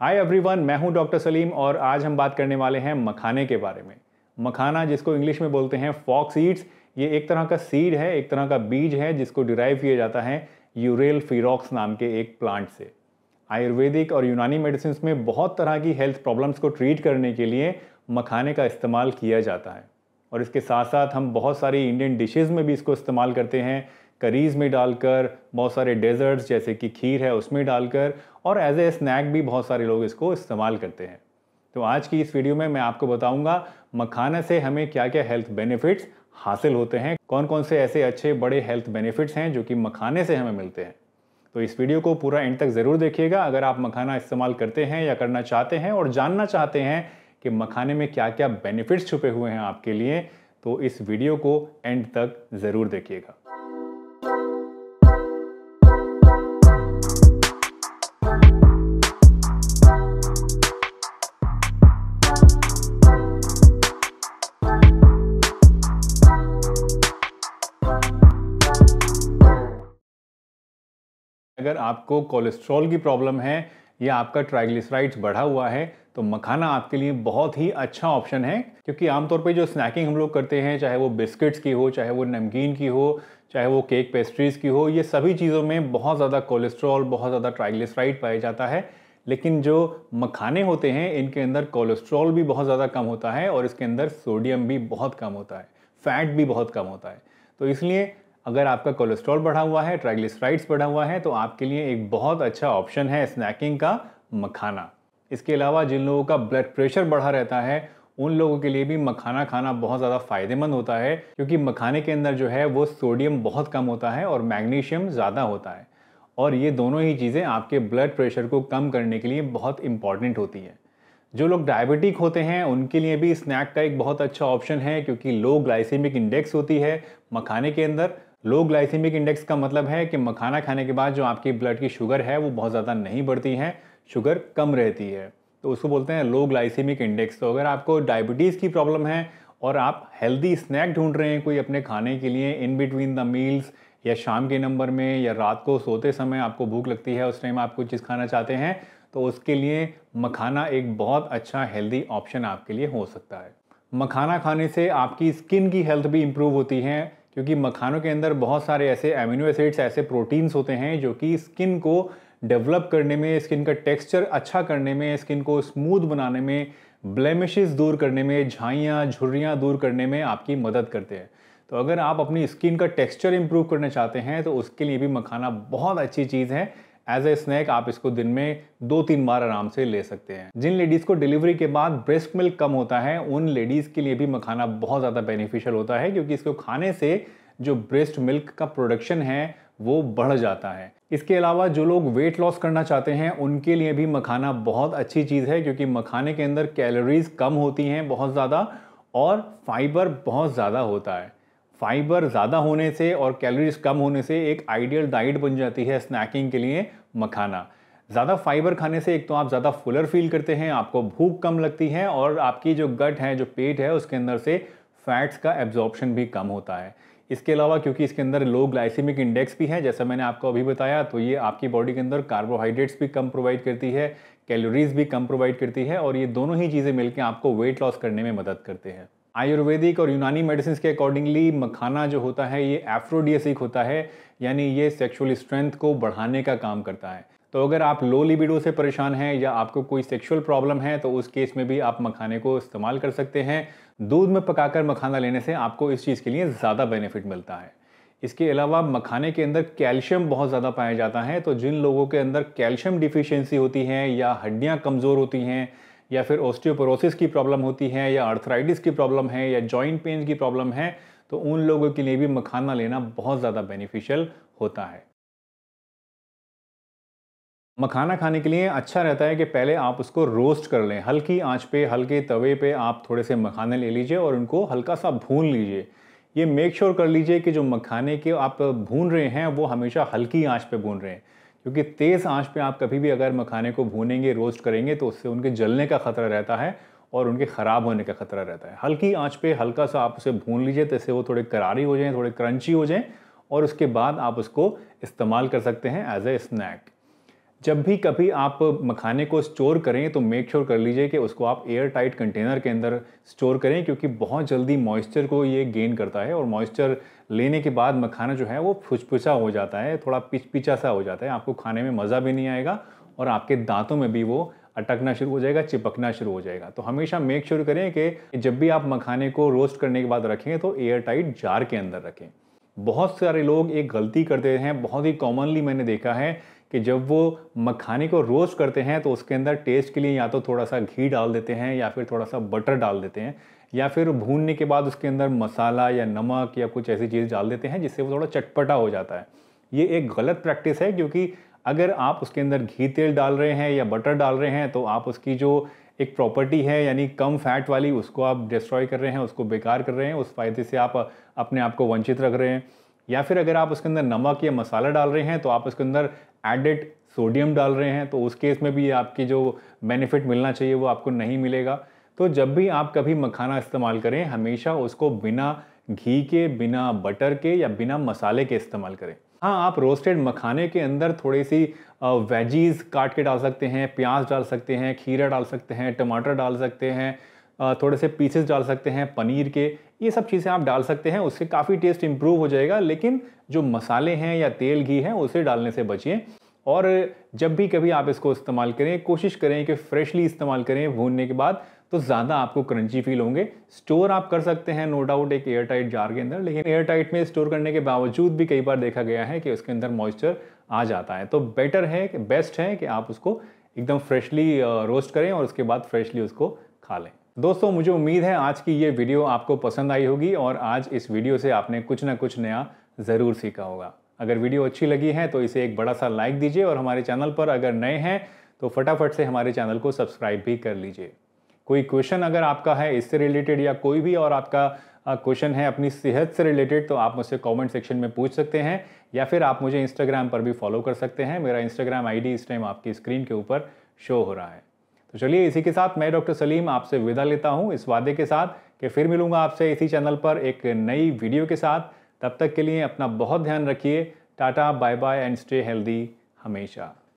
hi everyone मैं हूं doctor Salim और आज हम बात करने वाले हैं मखाने के बारे में मखाना जिसको इंग्लिश में बोलते हैं फॉक्स सीड्स ये एक तरह का सीड है एक तरह का बीज है जिसको डिराइव किया जाता है यूरेल फिरोक्स नाम के एक प्लांट से आयुर्वेदिक और यूनानी मेडिसिन में बहुत तरह की हेल्थ प्रॉब्लम्स को ट्रीट करने के लिए मखाने का इस्तेमाल किया जाता है और इसके साथ साथ हम बहुत सारी इंडियन डिशेज़ में भी इसको इस्तेमाल करते हैं करीज में डालकर बहुत सारे डेजर्ट्स जैसे कि खीर है उसमें डालकर और एज ए स्नैक भी बहुत सारे लोग इसको इस्तेमाल करते हैं तो आज की इस वीडियो में मैं आपको बताऊंगा मखाना से हमें क्या क्या हेल्थ बेनिफिट्स हासिल होते हैं कौन कौन से ऐसे अच्छे बड़े हेल्थ बेनिफिट्स हैं जो कि मखाने से हमें मिलते हैं तो इस वीडियो को पूरा एंड तक ज़रूर देखिएगा अगर आप मखाना इस्तेमाल करते हैं या करना चाहते हैं और जानना चाहते हैं कि मखाने में क्या क्या बेनिफिट्स छुपे हुए हैं आपके लिए तो इस वीडियो को एंड तक ज़रूर देखिएगा अगर आपको कोलेस्ट्रॉल की प्रॉब्लम है या आपका ट्राइग्लिसराइड्स बढ़ा हुआ है तो मखाना आपके लिए बहुत ही अच्छा ऑप्शन है क्योंकि आमतौर पर जो स्नैकिंग हम लोग करते हैं चाहे वो बिस्किट्स की हो चाहे वो नमकीन की हो चाहे वो केक पेस्ट्रीज़ की हो ये सभी चीज़ों में बहुत ज़्यादा कोलेस्ट्रॉल बहुत ज़्यादा ट्राइग्लिसराइड पाया जाता है लेकिन जो मखाने होते हैं इनके अंदर कोलेस्ट्रॉल भी बहुत ज़्यादा कम होता है और इसके अंदर सोडियम भी बहुत कम होता है फैट भी बहुत कम होता है तो इसलिए अगर आपका कोलेस्ट्रॉल बढ़ा हुआ है ट्राइग्लिसराइड्स बढ़ा हुआ है तो आपके लिए एक बहुत अच्छा ऑप्शन है स्नैकिंग का मखाना इसके अलावा जिन लोगों का ब्लड प्रेशर बढ़ा रहता है उन लोगों के लिए भी मखाना खाना बहुत ज़्यादा फायदेमंद होता है क्योंकि मखाने के अंदर जो है वो सोडियम बहुत कम होता है और मैग्नीशियम ज़्यादा होता है और ये दोनों ही चीज़ें आपके ब्लड प्रेशर को कम करने के लिए बहुत इंपॉर्टेंट होती है जो लोग डायबिटिक होते हैं उनके लिए भी स्नैक का एक बहुत अच्छा ऑप्शन है क्योंकि लो ग्लाइसेमिक इंडेक्स होती है मखाने के अंदर लो ग्लाइसेमिक इंडेक्स का मतलब है कि मखाना खाने के बाद जो आपकी ब्लड की शुगर है वो बहुत ज़्यादा नहीं बढ़ती है शुगर कम रहती है तो उसको बोलते हैं लो ग्लाइसेमिक इंडेक्स तो अगर आपको डायबिटीज़ की प्रॉब्लम है और आप हेल्दी स्नैक ढूंढ रहे हैं कोई अपने खाने के लिए इन बिटवीन द मील्स या शाम के नंबर में या रात को सोते समय आपको भूख लगती है उस टाइम आप कुछ चीज़ खाना चाहते हैं तो उसके लिए मखाना एक बहुत अच्छा हेल्दी ऑप्शन आपके लिए हो सकता है मखाना खाने से आपकी स्किन की हेल्थ भी इम्प्रूव होती है क्योंकि मखानों के अंदर बहुत सारे ऐसे एमिनो एसिड्स ऐसे प्रोटीन्स होते हैं जो कि स्किन को डेवलप करने में स्किन का टेक्सचर अच्छा करने में स्किन को स्मूथ बनाने में ब्लेमिशेस दूर करने में झाइयाँ झुर्रियाँ दूर करने में आपकी मदद करते हैं तो अगर आप अपनी स्किन का टेक्सचर इंप्रूव करना चाहते हैं तो उसके लिए भी मखाना बहुत अच्छी चीज़ है एज ए स्नैक आप इसको दिन में दो तीन बार आराम से ले सकते हैं जिन लेडीज को डिलीवरी के बाद ब्रेस्ट मिल्क कम होता है उन लेडीज के लिए भी मखाना बहुत ज़्यादा बेनिफिशियल होता है क्योंकि इसको खाने से जो ब्रेस्ट मिल्क का प्रोडक्शन है वो बढ़ जाता है इसके अलावा जो लोग वेट लॉस करना चाहते हैं उनके लिए भी मखाना बहुत अच्छी चीज़ है क्योंकि मखाने के अंदर कैलोरीज कम होती हैं बहुत ज़्यादा और फाइबर बहुत ज़्यादा होता है फाइबर ज़्यादा होने से और कैलोरीज कम होने से एक आइडियल डाइट बन जाती है स्नैकिंग के लिए मखाना ज़्यादा फाइबर खाने से एक तो आप ज़्यादा फुलर फील करते हैं आपको भूख कम लगती है और आपकी जो गट है जो पेट है उसके अंदर से फैट्स का एब्जॉर्प्शन भी कम होता है इसके अलावा क्योंकि इसके अंदर लो ग्लाइसिमिक इंडेक्स भी है जैसा मैंने आपको अभी बताया तो ये आपकी बॉडी के अंदर कार्बोहाइड्रेट्स भी कम प्रोवाइड करती है कैलोरीज भी कम प्रोवाइड करती है और ये दोनों ही चीज़ें मिलकर आपको वेट लॉस करने में मदद करते हैं आयुर्वेदिक और यूनानी मेडिसिन के अकॉर्डिंगली मखाना जो होता है ये एफ्रोडियसिक होता है यानी ये सेक्सुअल स्ट्रेंथ को बढ़ाने का काम करता है तो अगर आप लो लिबिडो से परेशान हैं या आपको कोई सेक्सुअल प्रॉब्लम है तो उस केस में भी आप मखाने को इस्तेमाल कर सकते हैं दूध में पकाकर मखाना लेने से आपको इस चीज़ के लिए ज़्यादा बेनिफिट मिलता है इसके अलावा मखाने के अंदर कैल्शियम बहुत ज़्यादा पाया जाता है तो जिन लोगों के अंदर कैल्शियम डिफिशियंसी होती है या हड्डियाँ कमज़ोर होती हैं या फिर ओस्टियोपोरोसिस की प्रॉब्लम होती है या आर्थराइटिस की प्रॉब्लम है या जॉइंट पेन की प्रॉब्लम है तो उन लोगों के लिए भी मखाना लेना बहुत ज़्यादा बेनिफिशियल होता है मखाना खाने के लिए अच्छा रहता है कि पहले आप उसको रोस्ट कर लें हल्की आंच पे हल्के तवे पे आप थोड़े से मखाने ले लीजिए और उनको हल्का सा भून लीजिए ये मेक श्योर sure कर लीजिए कि जो मखाने के आप भून रहे हैं वो हमेशा हल्की आंच पे भून रहे हैं क्योंकि तेज़ आंच पे आप कभी भी अगर मखाने को भूनेंगे रोस्ट करेंगे तो उससे उनके जलने का खतरा रहता है और उनके ख़राब होने का खतरा रहता है हल्की आंच पे हल्का सा आप उसे भून लीजिए जैसे तो वो थोड़े करारी हो जाएँ थोड़े क्रंची हो जाएँ और उसके बाद आप उसको इस्तेमाल कर सकते हैं एज ए स्नैक जब भी कभी आप मखाने को स्टोर करें तो मेक श्योर sure कर लीजिए कि उसको आप एयर टाइट कंटेनर के अंदर स्टोर करें क्योंकि बहुत जल्दी मॉइस्चर को ये गेन करता है और मॉइस्चर लेने के बाद मखाना जो है वो फुचपुचा हो जाता है थोड़ा पिचपिचा सा हो जाता है आपको खाने में मज़ा भी नहीं आएगा और आपके दांतों में भी वो अटकना शुरू हो जाएगा चिपकना शुरू हो जाएगा तो हमेशा मेक श्योर sure करें कि जब भी आप मखाने को रोस्ट करने के बाद रखें तो एयर टाइट जार के अंदर रखें बहुत सारे लोग एक गलती करते हैं बहुत ही कॉमनली मैंने देखा है कि जब वो मखाने को रोस्ट करते हैं तो उसके अंदर टेस्ट के लिए या तो थोड़ा सा घी डाल देते हैं या फिर थोड़ा सा बटर डाल देते हैं या फिर भूनने के बाद उसके अंदर मसाला या नमक या कुछ ऐसी चीज़ डाल देते हैं जिससे वो थोड़ा चटपटा हो जाता है ये एक गलत प्रैक्टिस है क्योंकि अगर आप उसके अंदर घी तेल डाल रहे हैं या बटर डाल रहे हैं तो आप उसकी जो एक प्रॉपर्टी है यानी कम फैट वाली उसको आप डिस्ट्रॉय कर रहे हैं उसको बेकार कर रहे हैं उस फ़ायदे से आप अपने आप को वंचित रख रहे हैं या फिर अगर आप उसके अंदर नमक या मसाला डाल रहे हैं तो आप उसके अंदर एडेड सोडियम डाल रहे हैं तो उस केस में भी आपकी जो बेनिफिट मिलना चाहिए वो आपको नहीं मिलेगा तो जब भी आप कभी मखाना इस्तेमाल करें हमेशा उसको बिना घी के बिना बटर के या बिना मसाले के इस्तेमाल करें हाँ आप रोस्टेड मखाने के अंदर थोड़ी सी वेजीज काट के डाल सकते हैं प्याज डाल सकते हैं खीरा डाल सकते हैं टमाटर डाल सकते हैं थोड़े से पीसेस डाल सकते हैं पनीर के ये सब चीज़ें आप डाल सकते हैं उससे काफ़ी टेस्ट इम्प्रूव हो जाएगा लेकिन जो मसाले हैं या तेल घी हैं उसे डालने से बचिए और जब भी कभी आप इसको इस्तेमाल करें कोशिश करें कि फ्रेशली इस्तेमाल करें भूनने के बाद तो ज़्यादा आपको क्रंची फील होंगे स्टोर आप कर सकते हैं नो डाउट एक एयर टाइट जार के अंदर लेकिन एयर टाइट में स्टोर करने के बावजूद भी कई बार देखा गया है कि उसके अंदर मॉइस्चर आ जाता है तो बेटर है बेस्ट है कि आप उसको एकदम फ्रेशली रोस्ट करें और उसके बाद फ्रेशली उसको खा लें दोस्तों मुझे उम्मीद है आज की ये वीडियो आपको पसंद आई होगी और आज इस वीडियो से आपने कुछ ना कुछ नया ज़रूर सीखा होगा अगर वीडियो अच्छी लगी है तो इसे एक बड़ा सा लाइक दीजिए और हमारे चैनल पर अगर नए हैं तो फटाफट से हमारे चैनल को सब्सक्राइब भी कर लीजिए कोई क्वेश्चन अगर आपका है इससे रिलेटेड या कोई भी और आपका क्वेश्चन है अपनी सेहत से रिलेटेड तो आप मुझसे कमेंट सेक्शन में पूछ सकते हैं या फिर आप मुझे इंस्टाग्राम पर भी फॉलो कर सकते हैं मेरा इंस्टाग्राम आईडी इस टाइम आपकी स्क्रीन के ऊपर शो हो रहा है तो चलिए इसी के साथ मैं डॉक्टर सलीम आपसे विदा लेता हूँ इस वादे के साथ कि फिर मिलूंगा आपसे इसी चैनल पर एक नई वीडियो के साथ तब तक के लिए अपना बहुत ध्यान रखिए tata bye bye and stay healthy हमेशा